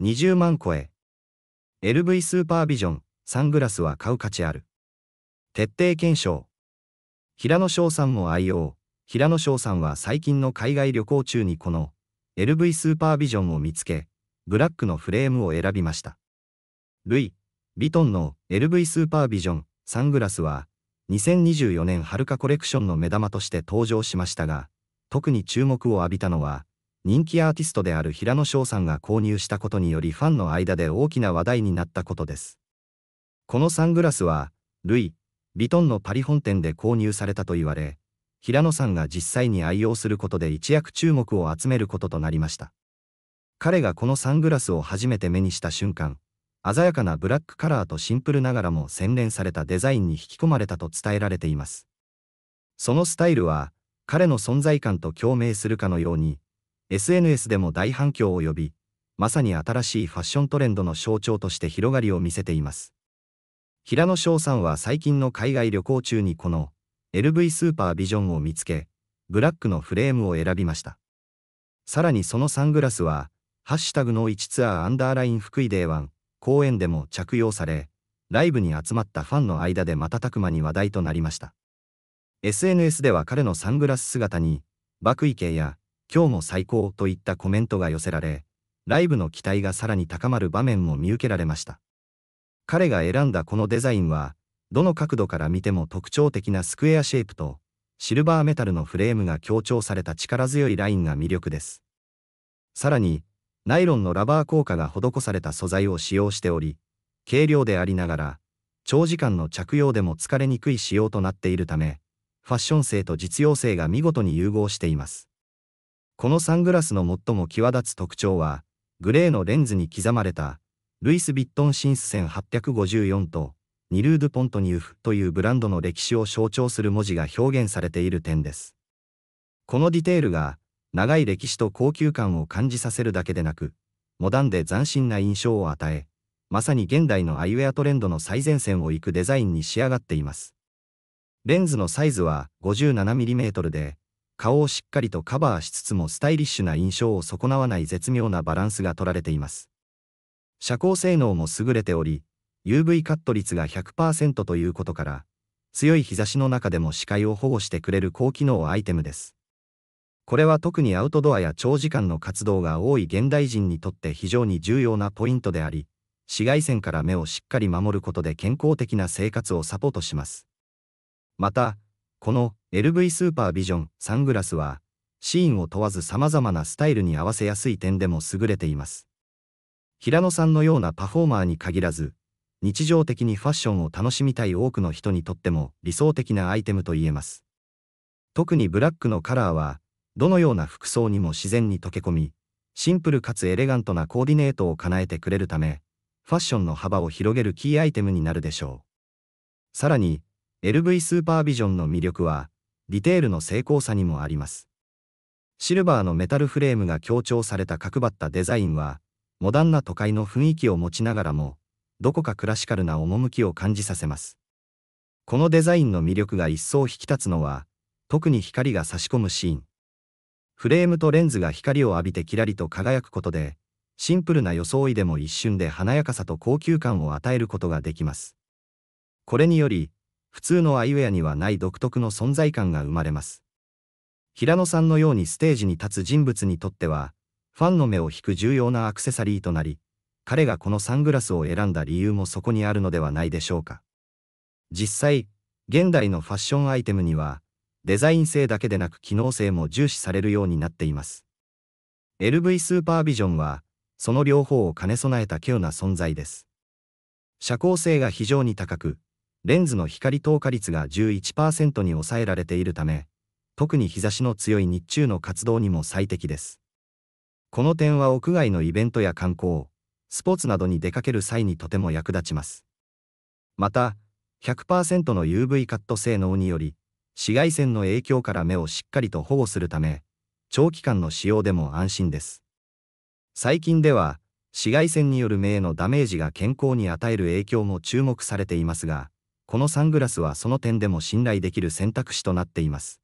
20万超え。LV スーパービジョン、サングラスは買う価値ある。徹底検証。平野翔さんも愛用。平野翔さんは最近の海外旅行中にこの LV スーパービジョンを見つけ、ブラックのフレームを選びました。ルイ・ヴィトンの LV スーパービジョン、サングラスは2024年春かコレクションの目玉として登場しましたが、特に注目を浴びたのは人気アーティストである平野翔さんが購入したことによりファンの間で大きな話題になったことです。このサングラスは、ルイ・ヴィトンのパリ本店で購入されたと言われ、平野さんが実際に愛用することで一躍注目を集めることとなりました。彼がこのサングラスを初めて目にした瞬間、鮮やかなブラックカラーとシンプルながらも洗練されたデザインに引き込まれたと伝えられています。そのスタイルは、彼の存在感と共鳴するかのように、SNS でも大反響を呼び、まさに新しいファッショントレンドの象徴として広がりを見せています。平野翔さんは最近の海外旅行中にこの LV スーパービジョンを見つけ、ブラックのフレームを選びました。さらにそのサングラスは、ハッシュタグの1ツアーアンダーライン福井デーワン公演でも着用され、ライブに集まったファンの間で瞬く間に話題となりました。SNS では彼のサングラス姿に、爆衣系や今日も最高といったコメントが寄せられ、ライブの期待がさらに高まる場面も見受けられました。彼が選んだこのデザインは、どの角度から見ても特徴的なスクエアシェイプと、シルバーメタルのフレームが強調された力強いラインが魅力です。さらに、ナイロンのラバー効果が施された素材を使用しており、軽量でありながら、長時間の着用でも疲れにくい仕様となっているため、ファッション性と実用性が見事に融合しています。このサングラスの最も際立つ特徴は、グレーのレンズに刻まれた、ルイス・ヴィットン・シンス1854と、ニルード・ポントニューフというブランドの歴史を象徴する文字が表現されている点です。このディテールが、長い歴史と高級感を感じさせるだけでなく、モダンで斬新な印象を与え、まさに現代のアイウェアトレンドの最前線を行くデザインに仕上がっています。レンズのサイズは 57mm で、顔をしっかりとカバーしつつもスタイリッシュな印象を損なわない絶妙なバランスが取られています。遮光性能も優れており、UV カット率が100%ということから、強い日差しの中でも視界を保護してくれる高機能アイテムです。これは特にアウトドアや長時間の活動が多い現代人にとって非常に重要なポイントであり、紫外線から目をしっかり守ることで健康的な生活をサポートします。また、この LV スーパービジョンサングラスは、シーンを問わず様々なスタイルに合わせやすい点でも優れています。平野さんのようなパフォーマーに限らず、日常的にファッションを楽しみたい多くの人にとっても理想的なアイテムと言えます。特にブラックのカラーは、どのような服装にも自然に溶け込み、シンプルかつエレガントなコーディネートを叶えてくれるため、ファッションの幅を広げるキーアイテムになるでしょう。さらに、LV スーパービジョンの魅力は、ディテールの精巧さにもあります。シルバーのメタルフレームが強調された角張ったデザインは、モダンな都会の雰囲気を持ちながらも、どこかクラシカルな趣を感じさせます。このデザインの魅力が一層引き立つのは、特に光が差し込むシーン。フレームとレンズが光を浴びてキラリと輝くことで、シンプルな装いでも一瞬で華やかさと高級感を与えることができます。これにより、普通のアイウェアにはない独特の存在感が生まれます。平野さんのようにステージに立つ人物にとっては、ファンの目を引く重要なアクセサリーとなり、彼がこのサングラスを選んだ理由もそこにあるのではないでしょうか。実際、現代のファッションアイテムには、デザイン性だけでなく機能性も重視されるようになっています。LV スーパービジョンは、その両方を兼ね備えた稀有な存在です。社交性が非常に高く、レンズの光透過率が11%に抑えられているため、特に日差しの強い日中の活動にも最適です。この点は屋外のイベントや観光、スポーツなどに出かける際にとても役立ちます。また、100%の UV カット性能により、紫外線の影響から目をしっかりと保護するため、長期間の使用でも安心です。最近では、紫外線による目へのダメージが健康に与える影響も注目されていますが、このサングラスはその点でも信頼できる選択肢となっています。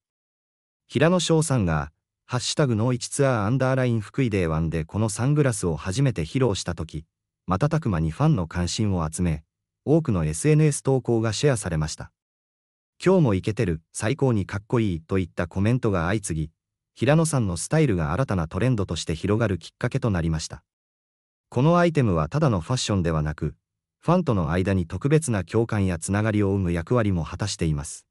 平野翔さんが、ハッシュタグの1ツアーアンダーライン福井デーワンでこのサングラスを初めて披露した時、瞬く間にファンの関心を集め、多くの SNS 投稿がシェアされました。今日もイケてる、最高にかっこいいといったコメントが相次ぎ、平野さんのスタイルが新たなトレンドとして広がるきっかけとなりました。このアイテムはただのファッションではなく、ファンとの間に特別な共感やつながりを生む役割も果たしています。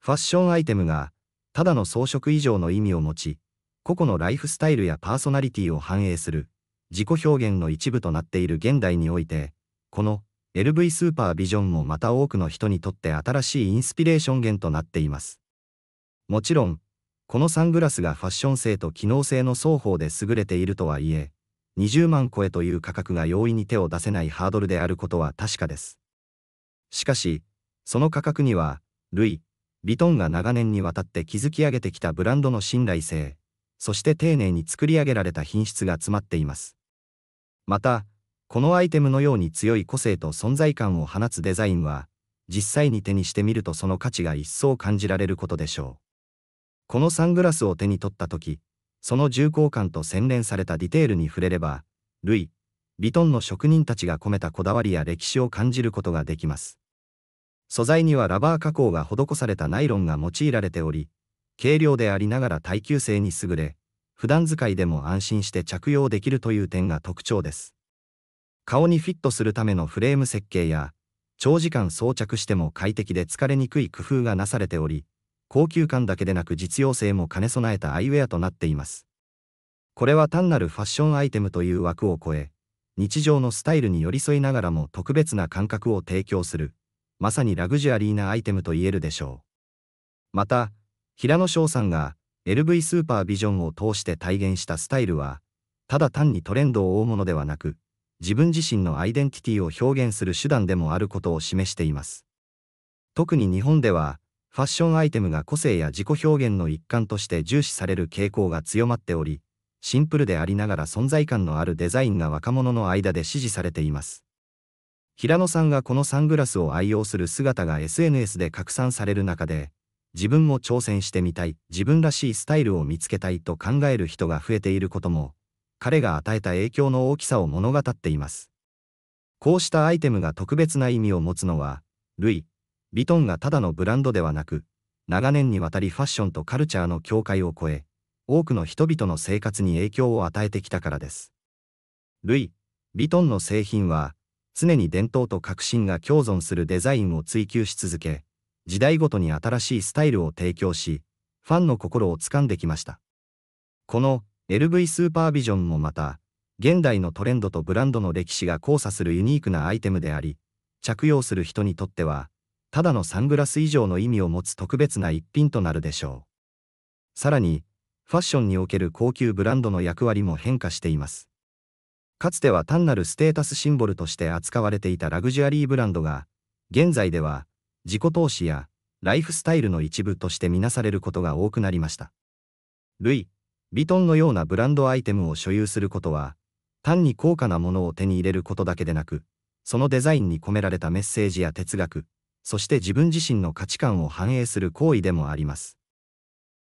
ファッションアイテムが、ただの装飾以上の意味を持ち、個々のライフスタイルやパーソナリティを反映する、自己表現の一部となっている現代において、この LV スーパービジョンもまた多くの人にとって新しいインスピレーション源となっています。もちろん、このサングラスがファッション性と機能性の双方で優れているとはいえ、20万超えという価格が容易に手を出せないハードルであることは確かです。しかし、その価格には、ルイ・ヴィトンが長年にわたって築き上げてきたブランドの信頼性、そして丁寧に作り上げられた品質が詰まっています。また、このアイテムのように強い個性と存在感を放つデザインは、実際に手にしてみるとその価値が一層感じられることでしょう。このサングラスを手に取った時、その重厚感と洗練されたディテールに触れれば、ルイ・ヴィトンの職人たちが込めたこだわりや歴史を感じることができます。素材にはラバー加工が施されたナイロンが用いられており、軽量でありながら耐久性に優れ、普段使いでも安心して着用できるという点が特徴です。顔にフィットするためのフレーム設計や、長時間装着しても快適で疲れにくい工夫がなされており、高級感だけでなく実用性も兼ね備えたアイウェアとなっています。これは単なるファッションアイテムという枠を超え、日常のスタイルに寄り添いながらも特別な感覚を提供する、まさにラグジュアリーなアイテムと言えるでしょう。また、平野翔さんが LV スーパービジョンを通して体現したスタイルは、ただ単にトレンドを追うものではなく、自分自身のアイデンティティを表現する手段でもあることを示しています。特に日本では、ファッションアイテムが個性や自己表現の一環として重視される傾向が強まっており、シンプルでありながら存在感のあるデザインが若者の間で支持されています。平野さんがこのサングラスを愛用する姿が SNS で拡散される中で、自分も挑戦してみたい、自分らしいスタイルを見つけたいと考える人が増えていることも、彼が与えた影響の大きさを物語っています。こうしたアイテムが特別な意味を持つのは、類、ヴィトンがただのブランドではなく、長年にわたりファッションとカルチャーの境界を越え、多くの人々の生活に影響を与えてきたからです。ルイ・ヴィトンの製品は、常に伝統と革新が共存するデザインを追求し続け、時代ごとに新しいスタイルを提供し、ファンの心を掴んできました。この LV スーパービジョンもまた、現代のトレンドとブランドの歴史が交差するユニークなアイテムであり、着用する人にとっては、ただのサングラス以上の意味を持つ特別な一品となるでしょう。さらに、ファッションにおける高級ブランドの役割も変化しています。かつては単なるステータスシンボルとして扱われていたラグジュアリーブランドが、現在では、自己投資やライフスタイルの一部として見なされることが多くなりました。ルイ・ヴィトンのようなブランドアイテムを所有することは、単に高価なものを手に入れることだけでなく、そのデザインに込められたメッセージや哲学、そして自分自身の価値観を反映する行為でもあります。